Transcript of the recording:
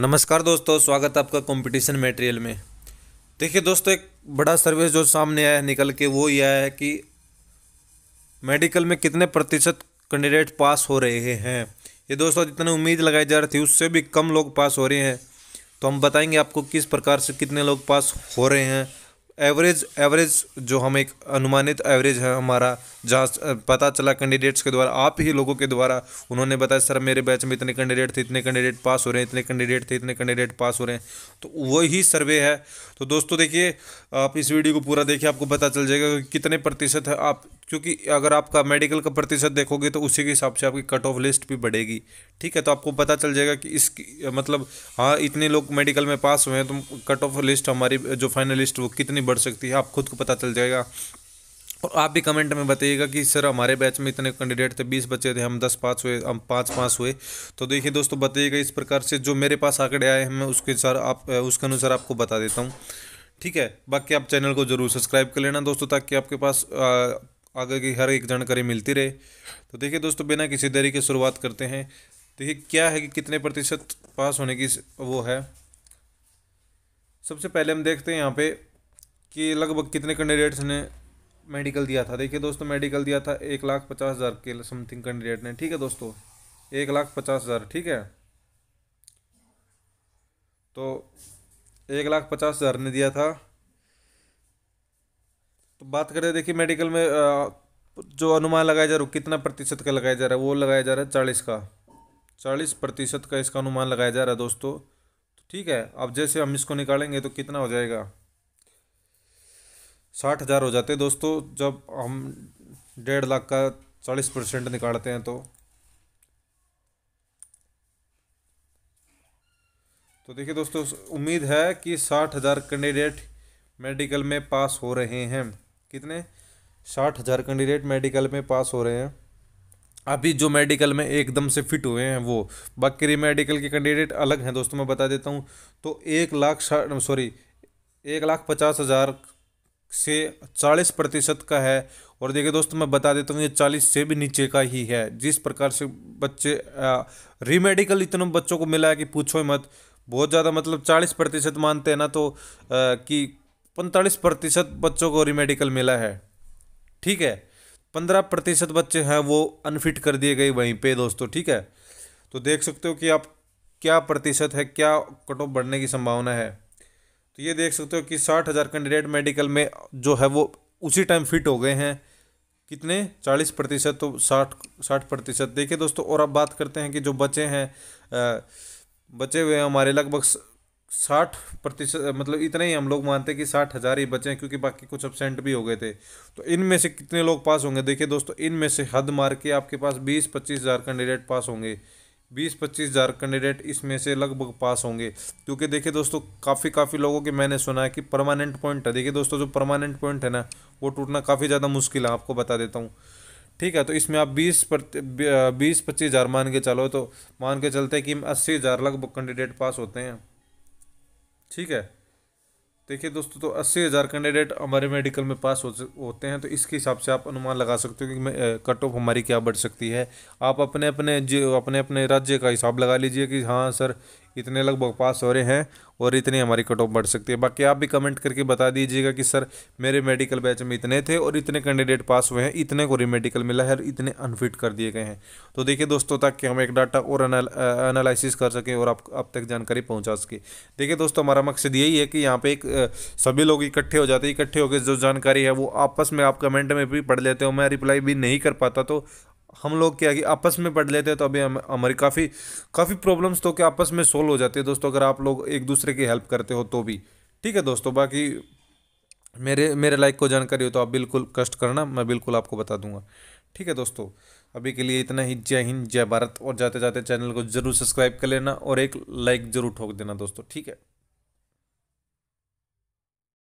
नमस्कार दोस्तों स्वागत है आपका कंपटीशन मटेरियल में देखिए दोस्तों एक बड़ा सर्वे जो सामने आया है निकल के वो यह है कि मेडिकल में कितने प्रतिशत कैंडिडेट पास हो रहे हैं ये दोस्तों जितने उम्मीद लगाई जा रही थी उससे भी कम लोग पास हो रहे हैं तो हम बताएंगे आपको किस प्रकार से कितने लोग पास हो रहे हैं एवरेज एवरेज जो हम एक अनुमानित एवरेज है हमारा जहाँ पता चला कैंडिडेट्स के द्वारा आप ही लोगों के द्वारा उन्होंने बताया सर मेरे बैच में इतने कैंडिडेट थे इतने कैंडिडेट पास हो रहे हैं इतने कैंडिडेट थे इतने कैंडिडेट पास हो रहे हैं तो वही सर्वे है तो दोस्तों देखिए आप इस वीडियो को पूरा देखिए आपको पता चल जाएगा कि कितने प्रतिशत है आप क्योंकि अगर आपका मेडिकल का प्रतिशत देखोगे तो उसी के हिसाब से आपकी कट ऑफ लिस्ट भी बढ़ेगी ठीक है तो आपको पता चल जाएगा कि इसकी मतलब हाँ इतने लोग मेडिकल में पास हुए हैं तो कट ऑफ लिस्ट हमारी जो फाइनल लिस्ट वो कितनी बढ़ सकती है आप खुद को पता चल जाएगा और आप भी कमेंट में बताइएगा कि सर हमारे बैच में इतने कैंडिडेट थे बीस बच्चे थे हम दस पास हुए हम पाँच पास हुए तो देखिए दोस्तों बताइएगा इस प्रकार से जो मेरे पास आंकड़े आए हैं मैं उसके अनुसार आप उसके अनुसार आपको बता देता हूँ ठीक है बाकी आप चैनल को जरूर सब्सक्राइब कर लेना दोस्तों ताकि आपके पास आगे की हर एक जानकारी मिलती रहे तो देखिए दोस्तों बिना किसी देरी के शुरुआत करते हैं देखिए क्या है कि कितने प्रतिशत पास होने की वो है सबसे पहले हम देखते हैं यहाँ पे कि लगभग कितने कैंडिडेट्स ने मेडिकल दिया था देखिए दोस्तों मेडिकल दिया था एक लाख पचास हज़ार के समथिंग कैंडिडेट ने ठीक है दोस्तों एक लाख पचास हज़ार ठीक है तो एक लाख पचास हज़ार ने दिया था बात करें देखिए मेडिकल में जो अनुमान लगाया जा रहा है कितना प्रतिशत का लगाया जा रहा है वो लगाया जा रहा है चालीस का चालीस प्रतिशत का इसका अनुमान लगाया जा रहा है दोस्तों तो ठीक है अब जैसे हम इसको निकालेंगे तो कितना हो जाएगा साठ हज़ार हो जाते हैं दोस्तों जब हम डेढ़ लाख का चालीस परसेंट निकालते हैं तो तो देखिए दोस्तों उम्मीद है कि साठ हज़ार कैंडिडेट मेडिकल में पास हो रहे हैं कितने साठ हज़ार कैंडिडेट मेडिकल में पास हो रहे हैं अभी जो मेडिकल में एकदम से फिट हुए हैं वो बाकी री मेडिकल के कैंडिडेट अलग हैं दोस्तों मैं बता देता हूँ तो एक लाख सॉरी एक लाख पचास हज़ार से चालीस प्रतिशत का है और देखिए दोस्तों मैं बता देता हूँ ये चालीस से भी नीचे का ही है जिस प्रकार से बच्चे री मेडिकल इतने बच्चों को मिला है कि पूछो मत बहुत ज़्यादा मतलब चालीस प्रतिशत मानते हैं ना तो आ, कि पैंतालीस प्रतिशत बच्चों को रिमेडिकल मिला है ठीक है पंद्रह प्रतिशत बच्चे हैं वो अनफिट कर दिए गए वहीं पे दोस्तों ठीक है तो देख सकते हो कि आप क्या प्रतिशत है क्या कट ऑफ बढ़ने की संभावना है तो ये देख सकते हो कि साठ हज़ार कैंडिडेट मेडिकल में जो है वो उसी टाइम फिट हो गए हैं कितने चालीस प्रतिशत तो साठ साठ प्रतिशत देखिए दोस्तों और अब बात करते हैं कि जो बचे हैं बचे हुए हैं हमारे लगभग साठ प्रतिशत मतलब इतने ही हम लोग मानते हैं कि साठ हज़ार ही बचे हैं क्योंकि बाकी कुछ अपसेंट भी हो गए थे तो इनमें से कितने लोग पास होंगे देखिए दोस्तों इनमें से हद मार के आपके पास बीस पच्चीस हज़ार कैंडिडेट पास होंगे बीस पच्चीस हज़ार कैंडिडेट इसमें से लगभग पास होंगे क्योंकि देखिए दोस्तों काफ़ी काफ़ी लोगों के मैंने सुना है कि परमानेंट पॉइंट है देखिए दोस्तों जो परमानेंट पॉइंट है ना वो टूटना काफ़ी ज़्यादा मुश्किल है आपको बता देता हूँ ठीक है तो इसमें आप बीस बीस पच्चीस हज़ार मान के चलो तो मान के चलते हैं कि अस्सी हज़ार लगभग कैंडिडेट पास होते हैं ठीक है देखिए दोस्तों तो अस्सी हज़ार कैंडिडेट हमारे मेडिकल में पास हो होते हैं तो इसके हिसाब से आप अनुमान लगा सकते हो कि कट ऑफ हमारी क्या बढ़ सकती है आप अपने अपने जो अपने अपने राज्य का हिसाब लगा लीजिए कि हाँ सर इतने लगभग पास हो रहे हैं और इतनी हमारी कट ऑफ बढ़ सकती है बाकी आप भी कमेंट करके बता दीजिएगा कि सर मेरे मेडिकल बैच में इतने थे और इतने कैंडिडेट पास हुए हैं इतने को रिमेडिकल मिला है और इतने अनफिट कर दिए गए हैं तो देखिए दोस्तों ताकि हम एक डाटा और एनालिसिस कर सकें और आप अब तक जानकारी पहुँचा सके देखिए दोस्तों हमारा मकसद यही है कि यहाँ पर एक सभी लोग इकट्ठे हो जाते हैं इकट्ठे होकर जो जानकारी है वो आपस में आप कमेंट में भी पढ़ लेते हो मैं रिप्लाई भी नहीं कर पाता तो हम लोग क्या कि आपस में पढ़ लेते हैं तो अभी हम हमारी काफ़ी काफ़ी प्रॉब्लम्स तो कि आपस में सोल्व हो जाती है दोस्तों अगर आप लोग एक दूसरे की हेल्प करते हो तो भी ठीक है दोस्तों बाकी मेरे मेरे लाइक को जानकारी हो तो आप बिल्कुल कष्ट करना मैं बिल्कुल आपको बता दूंगा ठीक है दोस्तों अभी के लिए इतना ही जय हिंद जय भारत और जाते जाते चैनल को जरूर सब्सक्राइब कर लेना और एक लाइक ज़रूर ठोक देना दोस्तों ठीक है